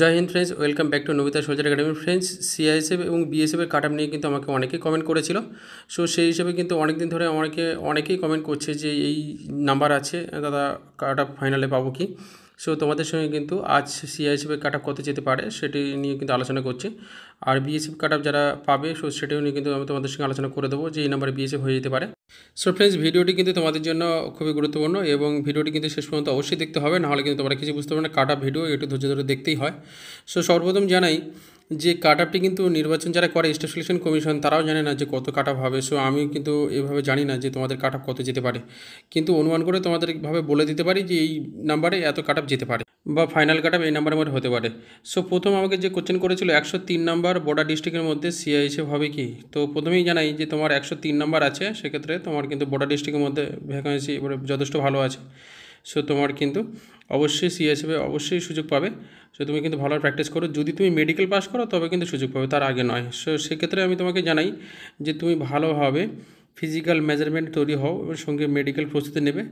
জয় হিন্দ friends welcome back to Nabita soldier academy friends CISF এবং বিএসএফের কাট আপ নিয়ে কিন্তু আমাকে অনেকেই কমেন্ট করেছিল সো সেই হিসেবে কিন্তু অনেক দিন ধরে আমাকে অনেকেই কমেন্ট করছে যে এই নাম্বার আছে দাদা কাট ফাইনালে পাবো কি সো তোমাদের সঙ্গে কিন্তু আজ সিআইএসএফের কাট আপ কত যেতে পারে সেটি নিয়ে কিন্তু আলোচনা করছি আর বিএসএফ কাট আপ যারা পাবে সো সেটিও নিয়ে কিন্তু আমি তোমাদের সঙ্গে আলোচনা করে দেবো যে এই নাম্বারে বিএসএফ হয়ে যেতে পারে সো ফ্রেন্ডস ভিডিওটি কিন্তু তোমাদের জন্য খুবই গুরুত্বপূর্ণ এবং ভিডিওটি কিন্তু শেষ পর্যন্ত অবশ্যই দেখতে হবে নাহলে কিন্তু তোমরা কিছু বুঝতে পারবে না কাট আপ ভিডিও একটু ধৈর্য ধরে দেখতেই হয় সো সর্বপ্রথম জানাই যে কাট কিন্তু নির্বাচন যারা করে স্টেশন কমিশন তারাও জানে না যে কত কাট হবে সো আমি কিন্তু এভাবে জানি না যে তোমাদের কাট কত যেতে পারে কিন্তু অনুমান করে তোমাদেরভাবে বলে দিতে পারি যে এই নাম্বারে এত কাট যেতে পারে বা ফাইনাল কাট এই নাম্বারের মধ্যে হতে পারে সো প্রথম আমাকে যে কোশ্চেন করেছিল একশো তিন নাম্বার বর্ডার ডিস্ট্রিক্টের মধ্যে সিআইএসএফ হবে কি তো প্রথমেই জানাই যে তোমার একশো তিন নাম্বার আছে সেক্ষেত্রে তোমার কিন্তু বর্ডার ডিস্ট্রিক্টের মধ্যে ভ্যাকান্সি যথেষ্ট ভালো আছে সো তোমার কিন্তু অবশ্যই সিএসএফে অবশ্যই সুযোগ পাবে সো তুমি কিন্তু ভালো প্র্যাকটিস করো যদি তুমি মেডিকেল পাস করো তবে কিন্তু সুযোগ পাবে তার আগে নয় সো সেক্ষেত্রে আমি তোমাকে জানাই যে তুমি ভালোভাবে ফিজিক্যাল মেজারমেন্ট তৈরি হও এবং সঙ্গে মেডিকেল প্রস্তুতি নেবে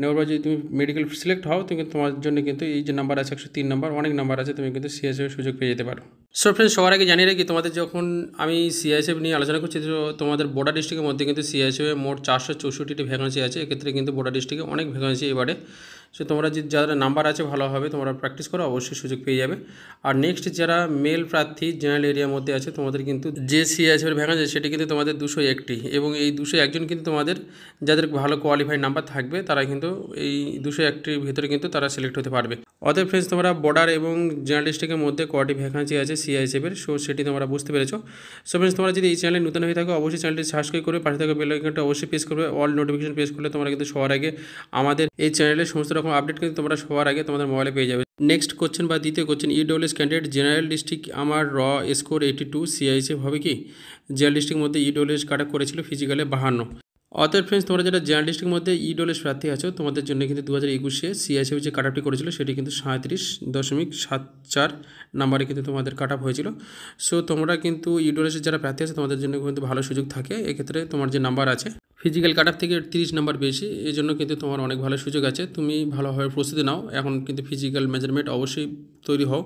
নেওয়ার পর যদি তুমি মেডিকেল সিলেক্ট হও তুমি তোমার জন্য কিন্তু এই যে নাম্বার আছে একশো তিন নাম্বার অনেক নাম্বার আছে তুমি কিন্তু সিএসএফের সুযোগ পেয়ে যেতে পারো সো ফ্রেন্ড সবার আগে জানিয়ে রাখি তোমাদের যখন আমি সিআইএসএফ নিয়ে আলোচনা করছি তো তোমাদের বর্ডার ডিস্ট্রিক্টের মধ্যে কিন্তু সিআইএসএফে মোট চারশো চৌষট্টিটি ভ্যাকান্সি আছে এক্ষেত্রে কিন্তু বর্ডার ডিস্ট্রিক্টে অনেক ভ্যাকান্সি এবারে সো তোমরা যে যারা নাম্বার আছে ভালো হবে তোমরা প্র্যাকটিস করো অবশ্যই সুযোগ পেয়ে যাবে আর নেক্সট যারা মেল প্রার্থী জেনারেল এরিয়ার মধ্যে আছে তোমাদের কিন্তু যে সিআইএসএফের ভ্যাকান্সি সেটি কিন্তু তোমাদের দুশো একটি এবং এই দুশো একজন কিন্তু তোমাদের যাদের ভালো কোয়ালিফাইড নাম্বার থাকবে তারা কিন্তু এই দুশো একটির ভিতরে কিন্তু তারা সিলেক্ট হতে পারবে অতএব ফ্রেন্ডস তোমরা বর্ডার এবং জেনারেল ডিস্ট্রিক্টের মধ্যে কটি ভ্যাকান্সি আছে সিআই হিসেবে সো সেটি তোমরা বুঝতে পেরেছো সো ফ্রেন্ডস তোমরা যদি এই চ্যানেলে নতুন হয়ে থাকো অবশ্যই চ্যানেলটি সাবস্ক্রাইব করে পাশে থাকা বেল আইকনটা অবশ্যই প্রেস করবে অল নোটিফিকেশন প্রেস করলে তোমরা কিন্তু সবার আগে আমাদের এই চ্যানেলে সমস্ত রকম আপডেট কিন্তু তোমরা সবার আগে তোমাদের মোবাইলে পেয়ে যাবে নেক্সট কোশ্চেন বা দ্বিতীয় question EWS candidate general district আমার র স্কোর এইটি টু সিআইসি হবে কি জেনারেল ডিস্ট্রিক্টের মধ্যে ইডব্লিউএস e কাটা করেছিল ফিজিক্যালে বাহান্ন অর্থাৎ ফ্রেন্ডস তোমরা যেটা জার্নালিস্টের মধ্যে ইডলের e প্রার্থী আছো তোমাদের জন্য কিন্তু দু হাজার একুশে সিএসএফ যে কাট আপটি করেছিল সেটি কিন্তু সাঁত্রিশ দশমিক সাত চার নাম্বারে কিন্তু তোমাদের কাট আপ হয়েছিল সো তোমরা কিন্তু ইডলের e যারা প্রার্থী আছে তোমাদের জন্য কিন্তু ভালো সুযোগ থাকে এক্ষেত্রে তোমার যে নাম্বার আছে ফিজিক্যাল কাট থেকে তিরিশ নাম্বার বেশি এই জন্য কিন্তু তোমার অনেক ভালো সুযোগ আছে তুমি ভালোভাবে প্রস্তুতি নাও এখন কিন্তু ফিজিক্যাল মেজারমেন্ট অবশ্যই তৈরি হও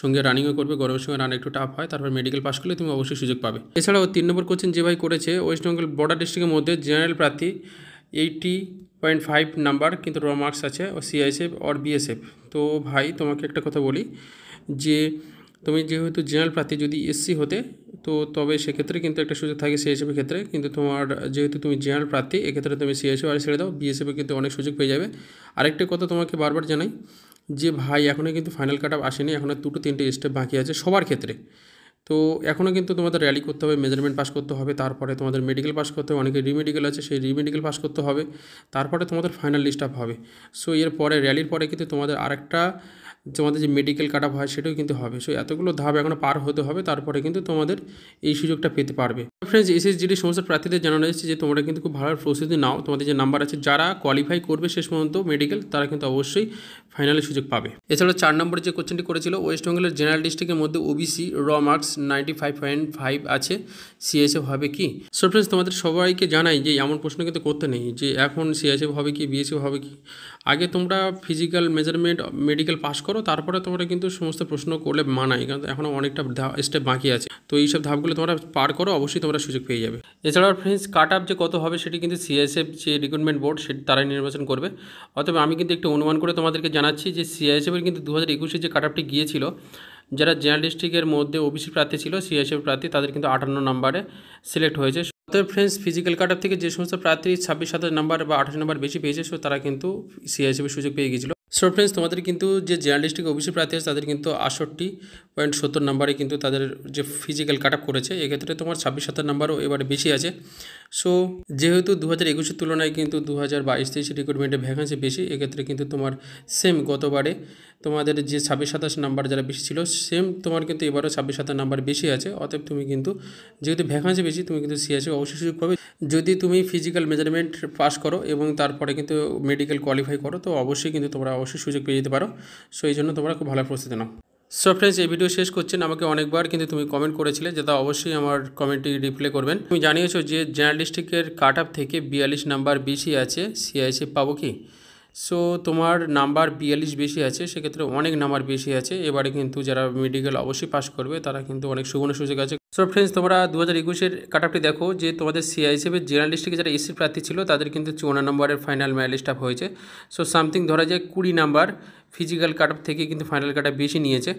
সঙ্গে রানিংও করবে গরমের সঙ্গে রান একটু টাফ হয় তারপর মেডিকেল পাস করলে তুমি অবশ্যই সুযোগ পাবে এছাড়াও তিন নম্বর কোচিং যে ভাই করেছে ওয়েস্ট বেঙ্গল বর্ডার ডিস্ট্রিক্টের মধ্যে জেনারেল প্রার্থী এইটি পয়েন্ট ফাইভ নাম্বার কিন্তু র মার্কস আছে ও সিআইএসএফ ওর বিএসএফ তো ভাই তোমাকে একটা কথা বলি যে তুমি যেহেতু জেনারেল প্রার্থী যদি এসসি হতে তো তবে সেক্ষেত্রে কিন্তু একটা সুযোগ থাকে সিএসএফের ক্ষেত্রে কিন্তু তোমার যেহেতু তুমি জেনারেল প্রার্থী এক্ষেত্রে তুমি সিএসএফ আর ছেড়ে দাও বিএসএফে কিন্তু অনেক সুযোগ পেয়ে যাবে আরেকটা কথা তোমাকে বারবার জানাই যে ভাই এখনও কিন্তু ফাইনাল কাট আপ আসেনি এখনও দুটো তিনটে স্টেপ বাকি আছে সবার ক্ষেত্রে তো এখনও কিন্তু তোমাদের র্যালি করতে হবে মেজারমেন্ট পাস করতে হবে তারপরে তোমাদের মেডিকেল পাস করতে হবে অনেকে রিমেডিকেল আছে সেই রিমেডিকেল পাস করতে হবে তারপরে তোমাদের ফাইনাল লিস্ট আপ হবে সো এরপরে র্যালির পরে কিন্তু তোমাদের আরেকটা তোমাদের যে মেডিকেল কাট হয় সেটাও কিন্তু হবে সো এতগুলো ধাপ এখনও পার হতে হবে তারপরে কিন্তু তোমাদের এই সুযোগটা পেতে পারবে ফ্রেন্ডস এসএসজিডি সমস্ত প্রার্থীদের জানানো যাচ্ছে যে তোমরা কিন্তু খুব ভালো প্রস্তুতি নাও তোমাদের যে নাম্বার আছে যারা কোয়ালিফাই করবে শেষ পর্যন্ত মেডিকেল তারা কিন্তু অবশ্যই ফাইনালে সুযোগ পাবে এছাড়া চার নম্বরে যে কোশ্চেনটি করেছিল ওয়েস্ট বেঙ্গলের জেনারেল ডিস্ট্রিক্টের মধ্যে ওবিসি র মার্কস নাইনটি ফাইভ ফাইভ আছে সিএসএফ হবে কি সো ফ্রেন্ডস তোমাদের সবাইকে জানাই যে এমন প্রশ্ন কিন্তু করতে নেই যে এখন সিএসএফ হবে কি বিএসএফ হবে কি আগে তোমরা ফিজিক্যাল মেজারমেন্ট মেডিকেল পাস করো তারপরে তোমরা কিন্তু সমস্ত প্রশ্ন করলে মানাই কারণ এখনও অনেকটা স্টেপ বাকি আছে তো এইসব ধাপগুলো তোমরা পার করো অবশ্যই তোমরা সুযোগ পেয়ে যাবে এছাড়াও ফ্রেন্ডস কাট যে কত হবে সেটি কিন্তু সিএসএফ যে রিক্রুটমেন্ট বোর্ড সেটি তারাই নির্বাচন করবে অতএব আমি কিন্তু একটু অনুমান করে তোমাদেরকে জানা জানাচ্ছি যে সিআইএসএফের কিন্তু দু হাজার একুশে যে কাট আপটি গিয়েছিল যারা জেনারেল ডিস্ট্রিক্টের মধ্যে ওবিসি প্রার্থী ছিল সিআইএসএফ প্রার্থী তাদের কিন্তু আটান্ন নাম্বারে সিলেক্ট হয়েছে তবে ফ্রেন্ডস ফিজিক্যাল কাট আপ থেকে যে সমস্ত প্রার্থী ছাব্বিশ সাতাশ নম্বর বা আঠাশ নম্বর বেশি পেয়েছে সো তারা কিন্তু সিআইএসএফের সুযোগ পেয়ে গিয়েছিল সো ফ্রেন্ডস তোমাদের কিন্তু যে ডিস্ট্রিক্ট ওবিসি প্রার্থী আছে তাদের কিন্তু আষট্টি পয়েন্ট সত্তর নাম্বারে কিন্তু তাদের যে ফিজিক্যাল কাট আপ করেছে এক্ষেত্রে তোমার ছাব্বিশ সাতাশ নম্বরও এবারে বেশি আছে সো যেহেতু দু হাজার একুশের তুলনায় কিন্তু দু হাজার বাইশ তেইশ রিক্রুটমেন্টে ভ্যাকান্সি বেশি এক্ষেত্রে কিন্তু তোমার সেম গতবারে তোমাদের যে ছাব্বিশ সাতাশ নাম্বার যারা বেশি ছিল সেম তোমার কিন্তু এবারও ছাব্বিশ সাতাশ নাম্বার বেশি আছে অতএব তুমি কিন্তু যেহেতু ভ্যাকান্সি বেশি তুমি কিন্তু সিএসে অবশ্যই সুযোগ পাবে যদি তুমি ফিজিক্যাল মেজারমেন্ট পাস করো এবং তারপরে কিন্তু মেডিকেল কোয়ালিফাই করো তো অবশ্যই কিন্তু তোমরা অবশ্যই সুযোগ পেয়ে যেতে পারো সো এই জন্য তোমরা খুব ভালো প্রস্তুতি নাও সো ফ্রেন্ডস এই ভিডিও শেষ করছেন আমাকে অনেকবার কিন্তু তুমি কমেন্ট করেছিলে যেটা অবশ্যই আমার কমেন্টটি রিপ্লাই করবেন তুমি জানিয়েছো যে জার্নালিস্টিকের কাট আপ থেকে বিয়াল্লিশ নাম্বার বেশি আছে সিআইসি পাবো কি সো তোমার নাম্বার বিয়াল্লিশ বেশি আছে সেক্ষেত্রে অনেক নাম্বার বেশি আছে এবারে কিন্তু যারা মেডিকেল অবশ্যই পাস করবে তারা কিন্তু অনেক সুবর্ণ সুযোগ আছে সো ফ্রেন্ডস তোমরা দু হাজার একুশের কাট আপটি দেখো যে তোমাদের সিআইসিএফের জেনারেল ডিস্ট্রিক্টে যারা এসসি প্রার্থী ছিল তাদের কিন্তু চুয়ান্ন নম্বরের ফাইনাল মেয়ার লিস্ট আপ হয়েছে সো সামথিং ধরা যায় কুড়ি নাম্বার ফিজিক্যাল কাট আপ থেকে কিন্তু ফাইনাল কাট আপ বেশি নিয়েছে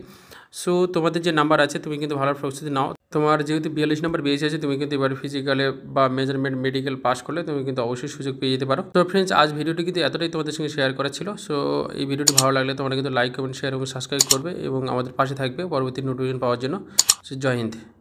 সো তোমাদের যে নাম্বার আছে তুমি কিন্তু ভালো প্রস্তুতি নাও তোমার যেহেতু বিয়াল্লিশ নম্বর বেশি আছে তুমি কিন্তু এবার ফিজিক্যালে বা মেজারমেন্ট মেডিকেল পাস করলে তুমি কিন্তু অবশ্যই সুযোগ পেয়ে যেতে পারো তো ফ্রেন্ডস আজ ভিডিওটি কিন্তু এতটাই তোমাদের সঙ্গে শেয়ার করা ছিল সো এই ভিডিওটি ভালো লাগলে তোমরা কিন্তু লাইক কমেন্ট শেয়ার এবং সাবস্ক্রাইব করবে এবং আমাদের পাশে থাকবে পরবর্তী নোটিফিকেশন পাওয়ার জন্য সো জয় হিন্দ